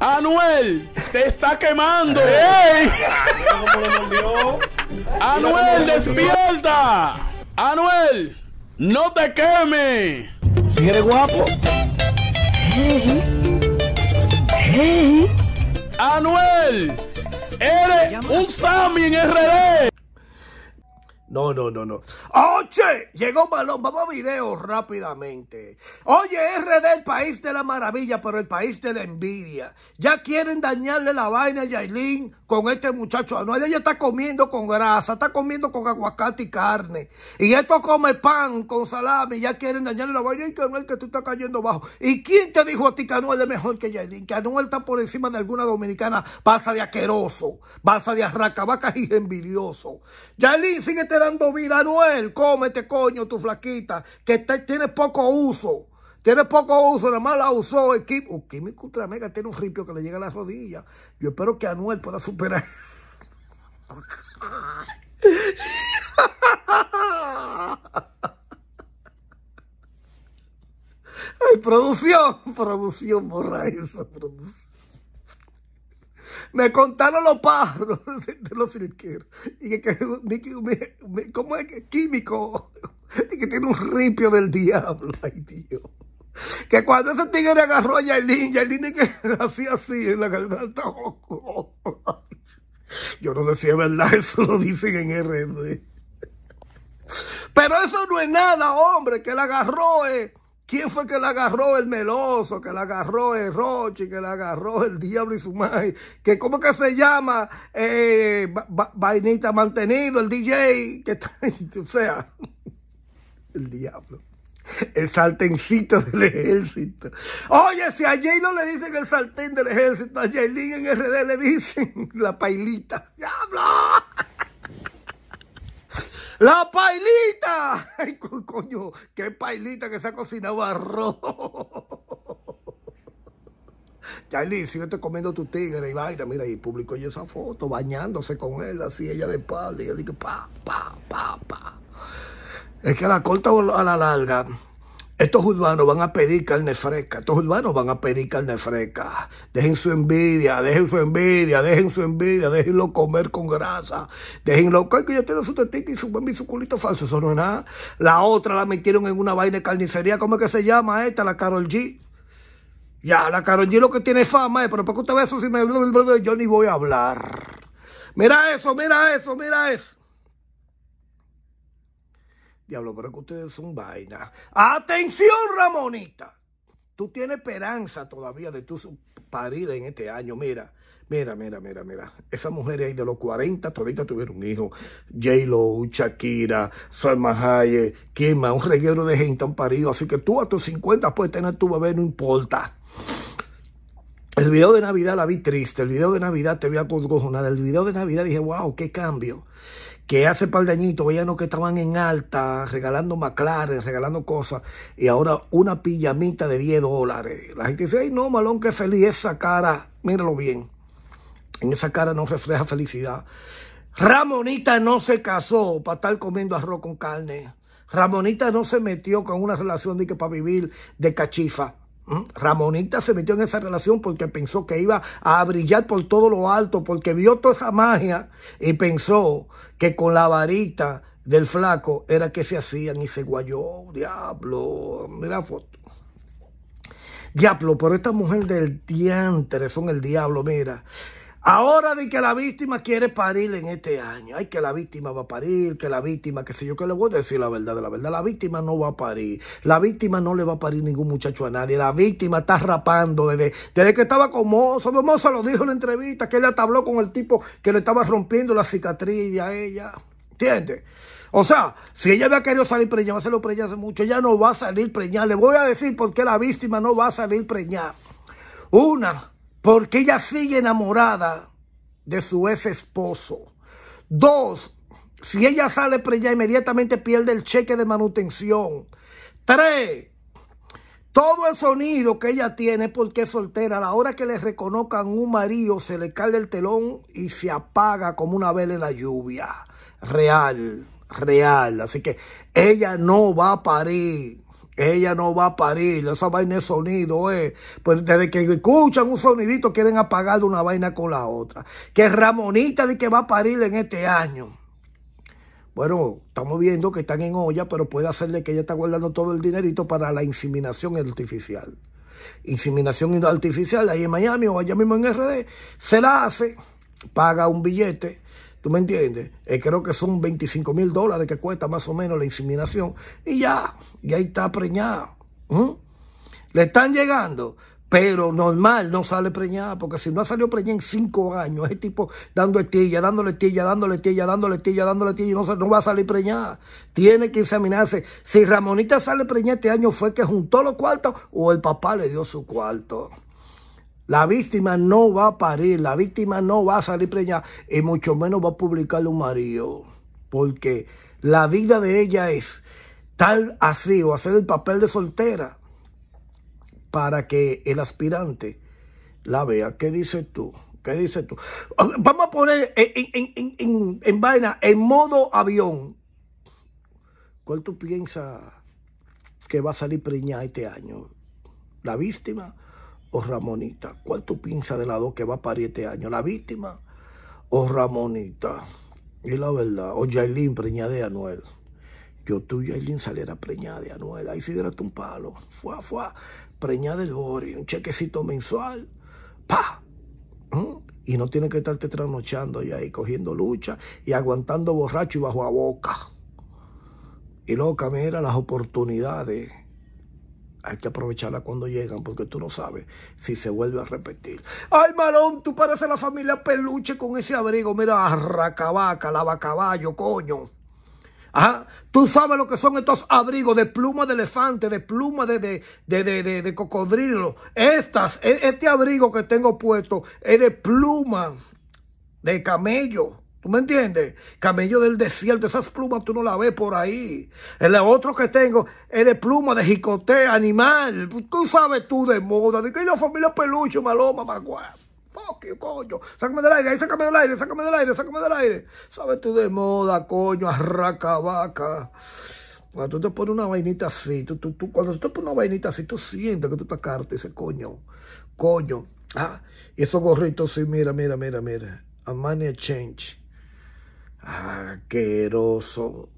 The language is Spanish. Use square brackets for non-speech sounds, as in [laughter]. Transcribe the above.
Anuel, te está quemando. [laughs] Anuel, despierta. Anuel, no te queme. Si eres guapo. Anuel, eres un Sammy en RD. No, no, no, no. ¡Oche! Llegó balón. Vamos a video rápidamente. Oye, RD, el país de la maravilla, pero el país de la envidia. Ya quieren dañarle la vaina a Yailin con este muchacho Anuel. ya está comiendo con grasa, está comiendo con aguacate y carne. Y esto come pan con salami. Ya quieren dañarle la vaina y que Anuel que tú estás cayendo bajo. ¿Y quién te dijo a ti que Anuel es mejor que Yailin? Que Anuel está por encima de alguna dominicana. Pasa de aqueroso, pasa de arracabacas y envidioso. sigue síguete dando vida. Anuel, cómete, coño, tu flaquita, que te, tienes poco uso. Tiene poco uso, nada más la usó el químico. ultra químico tiene un ripio que le llega a la rodilla. Yo espero que Anuel pueda superar. Ay, producción, producción, borra esa, producción. Me contaron los pájaros [laughs] de, los cirqueros. Y que, es que químico? Y que tiene un ripio del diablo. Ay, Dios que cuando ese tigre agarró a Yailin, Yailin que [laughs] así así en la garganta. [laughs] Yo no sé si es verdad, [laughs] eso lo dicen en RD. Pero eso no es nada, hombre, que la agarró eh. ¿Quién fue que la agarró el meloso? Que la agarró el eh, Rochi, que la agarró el diablo y su madre. Que cómo que se llama eh, vainita mantenido, el DJ, que está, o sea, el diablo el saltencito del ejército. Oye, si a Jay no le dicen el saltén del ejército, a Jaylin en RD le dicen [laughs] la pailita. ¡Diablo! [laughs] ¡La pailita! [laughs] ¡Ay, coño! ¡Qué pailita que se ha cocinado arroz! Jaylin, si yo estoy comiendo tu tigre y vaina, mira, y publicó yo esa foto bañándose con él, así ella de espalda, y yo dije, pa, pa, pa, pa. Es que a la corta o a la larga, estos urbanos van a pedir carne fresca, estos urbanos van a pedir carne fresca. Dejen su envidia, dejen su envidia, dejen su envidia, déjenlo comer con grasa, déjenlo que yo tengo su tetica y su y su culito falso, eso no es nada. La otra la metieron en una vaina de carnicería, ¿cómo es que se llama esta? La Carol G. Ya, la Carol G lo que tiene fama, pero para que usted vea eso si Yo ni voy a hablar. Mira eso, mira eso, mira eso. Diablo, pero que ustedes son vainas. ¡Atención, Ramonita! Tú tienes esperanza todavía de tu parida en este año. Mira, mira, mira, mira, mira. Esas mujeres ahí de los 40 todavía tuvieron un hijo. J-Lo, Shakira, Salma Hayek, Kima, un reguero de gente han parido. Así que tú a tus 50 puedes tener tu bebé, no importa. El video de Navidad la vi triste, el video de Navidad te veía nada el video de Navidad dije, wow, qué cambio. Que hace par de añitos que estaban en alta, regalando McLaren, regalando cosas, y ahora una pijamita de 10 dólares. La gente dice, ay no, Malón, qué feliz esa cara, míralo bien. En esa cara no refleja felicidad. Ramonita no se casó para estar comiendo arroz con carne. Ramonita no se metió con una relación de que para vivir de cachifa. Ramonita se metió en esa relación porque pensó que iba a brillar por todo lo alto, porque vio toda esa magia y pensó que con la varita del flaco era que se hacían y se guayó. Diablo, mira la foto. Diablo, pero esta mujer del diantre son el diablo, mira. Ahora de que la víctima quiere parir en este año. Ay, que la víctima va a parir, que la víctima, que sé yo, que le voy a decir la verdad de la verdad. La víctima no va a parir. La víctima no le va a parir ningún muchacho a nadie. La víctima está rapando desde, desde que estaba con Mozo. Mozo lo dijo en la entrevista, que ella habló con el tipo que le estaba rompiendo la cicatriz a ella. ¿Entiendes? O sea, si ella había querido salir preñada, va a hacerlo preñada hace mucho, ella no va a salir preñada. Le voy a decir por qué la víctima no va a salir preñada. Una, porque ella sigue enamorada de su ex esposo. Dos, si ella sale preya allá, inmediatamente pierde el cheque de manutención. Tres, todo el sonido que ella tiene porque es soltera. A la hora que le reconozcan un marido, se le cae el telón y se apaga como una vela en la lluvia. Real, real. Así que ella no va a parir. Ella no va a parir. Esa vaina es sonido, eh. Pues desde que escuchan un sonidito quieren apagar de una vaina con la otra. Que Ramonita de que va a parir en este año. Bueno, estamos viendo que están en olla, pero puede hacerle que ella está guardando todo el dinerito para la inseminación artificial. Inseminación artificial ahí en Miami o allá mismo en RD. Se la hace, paga un billete ¿Tú me entiendes? Eh, creo que son 25 mil dólares que cuesta más o menos la inseminación. Y ya, ya está preñada. ¿Mm? Le están llegando. Pero normal, no sale preñada, porque si no ha salido preñada en cinco años, ese tipo dando estilla, dándole estilla, dándole estilla, dándole estilla, dándole estilla, y no, va a salir preñada. Tiene que inseminarse. Si Ramonita sale preñada este año fue que juntó los cuartos o el papá le dio su cuarto. La víctima no va a parir, la víctima no va a salir preñada y mucho menos va a publicarle un marido. Porque la vida de ella es tal así o hacer el papel de soltera para que el aspirante la vea. ¿Qué dices tú? ¿Qué dices tú? Vamos a poner en, en, en, en vaina, en modo avión. ¿Cuál tú piensas que va a salir preñada este año? ¿La víctima? o oh Ramonita? ¿Cuál tú piensas de la dos que va a parir este año? ¿La víctima o oh Ramonita? Y la verdad, o oh Jailín, preñada de Anuel. Yo tú, Jailín, saliera preñada de Anuel. Ahí sí dieras un palo. Fua, fua. Preñada del Bori. Un chequecito mensual. ¡Pa! Y no tiene que estarte trasnochando y ahí cogiendo lucha y aguantando borracho y bajo a boca. Y loca, mira las oportunidades hay que aprovecharla cuando llegan porque tú no sabes si se vuelve a repetir. Ay, Malón, tú pareces la familia peluche con ese abrigo. Mira, arracabaca, lavacaballo, coño. Tú sabes lo que son estos abrigos de pluma de elefante, de pluma de, de, de, de cocodrilo. Estas, e, este abrigo que tengo puesto es de pluma de camello. ¿Tú me entiendes? Camello del desierto, esas plumas tú no las ves por ahí. El otro que tengo es de pluma, de jicote, animal. ¿Tú sabes tú de moda? De que la familia peluche, maloma, magua. Fuck you, coño. Sácame del aire, Ahí, sácame del aire, sácame del aire, sácame del aire. ¿Sabes tú de moda, coño? Arraca vaca. Cuando tú te pones una vainita así, tú, cuando tú te pones una vainita así, tú sientes que tú te caro, ese coño, coño. Ah, y esos gorritos, sí, mira, mira, mira, mira. A money change. Aqueroso.